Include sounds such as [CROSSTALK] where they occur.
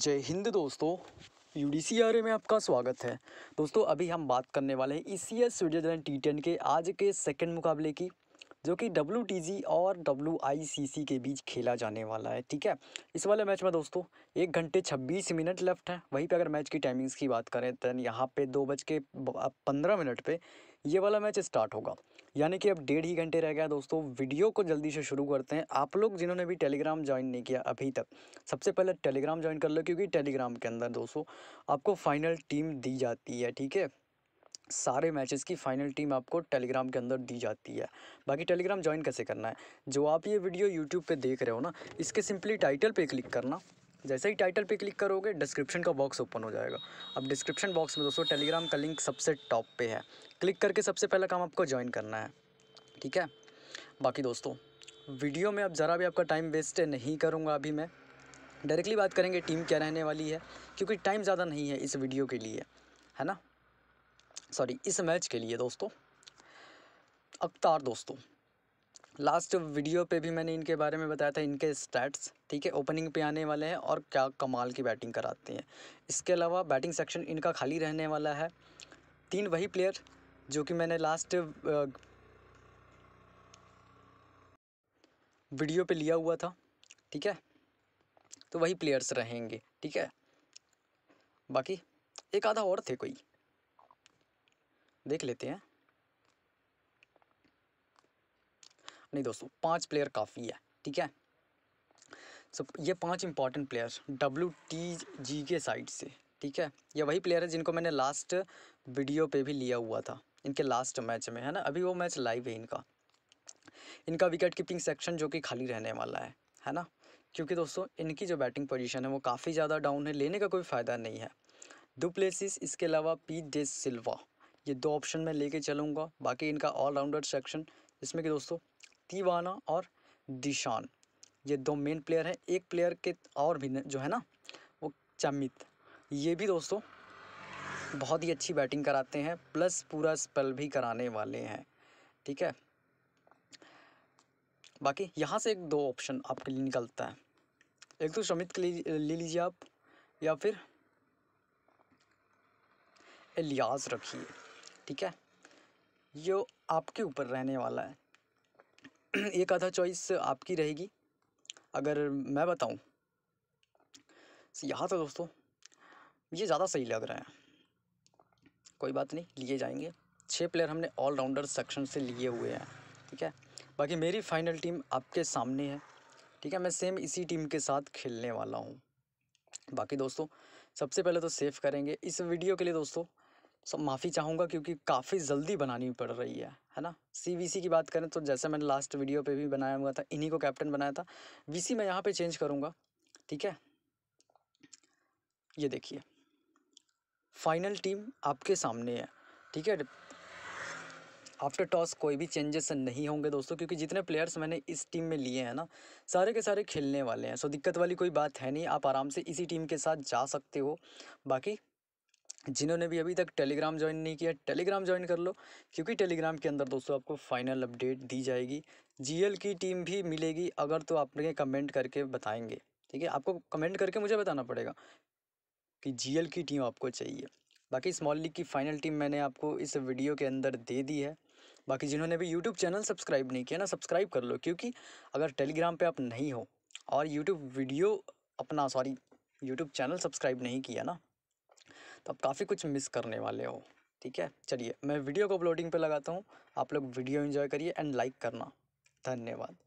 जय हिंद दोस्तों U D में आपका स्वागत है दोस्तों अभी हम बात करने वाले हैं E C S Switzerland T ten के आज के सेकंड मुकाबले की जो कि डब्ल्यू और डब्ल्यू के बीच खेला जाने वाला है ठीक है इस वाले मैच में दोस्तों एक घंटे छब्बीस मिनट लेफ्ट है वहीं पे अगर मैच की टाइमिंग्स की बात करें तो यहाँ पे दो बज के पंद्रह मिनट पर ये वाला मैच स्टार्ट होगा यानी कि अब डेढ़ ही घंटे रह गया दोस्तों वीडियो को जल्दी से शुरू करते हैं आप लोग जिन्होंने भी टेलीग्राम ज्वाइन नहीं किया अभी तक सबसे पहले टेलीग्राम ज्वाइन कर लो क्योंकि टेलीग्राम के अंदर दोस्तों आपको फाइनल टीम दी जाती है ठीक है सारे मैचेस की फाइनल टीम आपको टेलीग्राम के अंदर दी जाती है बाकी टेलीग्राम ज्वाइन कैसे करना है जो आप ये वीडियो यूट्यूब पे देख रहे हो ना इसके सिंपली टाइटल पे क्लिक करना जैसे ही टाइटल पे क्लिक करोगे डिस्क्रिप्शन का बॉक्स ओपन हो जाएगा अब डिस्क्रिप्शन बॉक्स में दोस्तों टेलीग्राम का लिंक सबसे टॉप पे है क्लिक करके सबसे पहला काम आपको ज्वाइन करना है ठीक है बाकी दोस्तों वीडियो में अब ज़रा भी आपका टाइम वेस्ट नहीं करूँगा अभी मैं डायरेक्टली बात करेंगे टीम क्या रहने वाली है क्योंकि टाइम ज़्यादा नहीं है इस वीडियो के लिए है ना सॉरी इस मैच के लिए दोस्तों अवतार दोस्तों लास्ट वीडियो पे भी मैंने इनके बारे में बताया था इनके स्टैट्स ठीक है ओपनिंग पे आने वाले हैं और क्या कमाल की बैटिंग कराते हैं इसके अलावा बैटिंग सेक्शन इनका खाली रहने वाला है तीन वही प्लेयर जो कि मैंने लास्ट वीडियो पे लिया हुआ था ठीक है तो वही प्लेयर्स रहेंगे ठीक है बाकी एक आधा और थे कोई देख लेते हैं नहीं दोस्तों पाँच प्लेयर काफ़ी है ठीक है सब ये पांच important player W T G के साइड से ठीक है ये वही प्लेयर है जिनको मैंने लास्ट वीडियो पे भी लिया हुआ था इनके लास्ट मैच में है ना अभी वो मैच लाइव है इनका इनका विकेट कीपिंग सेक्शन जो कि खाली रहने वाला है है ना क्योंकि दोस्तों इनकी जो बैटिंग पोजीशन है वो काफ़ी ज़्यादा डाउन है लेने का कोई फ़ायदा नहीं है दो प्लेसिस इसके अलावा पी डे सिल्वा ये दो ऑप्शन मैं लेके चलूँगा बाकी इनका ऑलराउंडर सेक्शन जिसमें कि दोस्तों तिवाना और दिशान ये दो मेन प्लेयर हैं एक प्लेयर के और भी जो है ना वो चमित ये भी दोस्तों बहुत ही अच्छी बैटिंग कराते हैं प्लस पूरा स्पेल भी कराने वाले हैं ठीक है बाकी यहाँ से एक दो ऑप्शन आपके लिए निकलता है एक तो शमित के लिए ले लीजिए आप या फिर एलियाज रखिए ठीक है जो आपके ऊपर रहने वाला है [CLEARS THROAT] एक आधा चॉइस आपकी रहेगी अगर मैं बताऊं यहाँ तो दोस्तों ये ज़्यादा सही लग रहा है कोई बात नहीं लिए जाएंगे छः प्लेयर हमने ऑलराउंडर सेक्शन से लिए हुए हैं ठीक है बाकी मेरी फाइनल टीम आपके सामने है ठीक है मैं सेम इसी टीम के साथ खेलने वाला हूँ बाकी दोस्तों सबसे पहले तो सेफ करेंगे इस वीडियो के लिए दोस्तों सब माफ़ी चाहूँगा क्योंकि काफ़ी जल्दी बनानी पड़ रही है है ना सी की बात करें तो जैसे मैंने लास्ट वीडियो पे भी बनाया हुआ था इन्हीं को कैप्टन बनाया था वी मैं यहाँ पे चेंज करूँगा ठीक है ये देखिए फाइनल टीम आपके सामने है ठीक है आफ्टर टॉस कोई भी चेंजेस नहीं होंगे दोस्तों क्योंकि जितने प्लेयर्स मैंने इस टीम में लिए हैं ना सारे के सारे खेलने वाले हैं सो दिक्कत वाली कोई बात है नहीं आप आराम से इसी टीम के साथ जा सकते हो बाकी जिन्होंने भी अभी तक टेलीग्राम ज्वाइन नहीं किया टेलीग्राम ज्वाइन कर लो क्योंकि टेलीग्राम के अंदर दोस्तों आपको फाइनल अपडेट दी जाएगी जीएल की टीम भी मिलेगी अगर तो आप लोग कमेंट करके बताएंगे ठीक है आपको कमेंट करके मुझे बताना पड़ेगा कि जीएल की टीम आपको चाहिए बाकी स्मॉल लीग की फ़ाइनल टीम मैंने आपको इस वीडियो के अंदर दे दी है बाकी जिन्होंने भी यूट्यूब चैनल सब्सक्राइब नहीं किया ना सब्सक्राइब कर लो क्योंकि अगर टेलीग्राम पे आप नहीं हो और यूट्यूब वीडियो अपना सॉरी यूट्यूब चैनल सब्सक्राइब नहीं किया ना तो आप काफ़ी कुछ मिस करने वाले हो ठीक है चलिए मैं वीडियो को अपलोडिंग पे लगाता हूँ आप लोग वीडियो एंजॉय करिए एंड लाइक करना धन्यवाद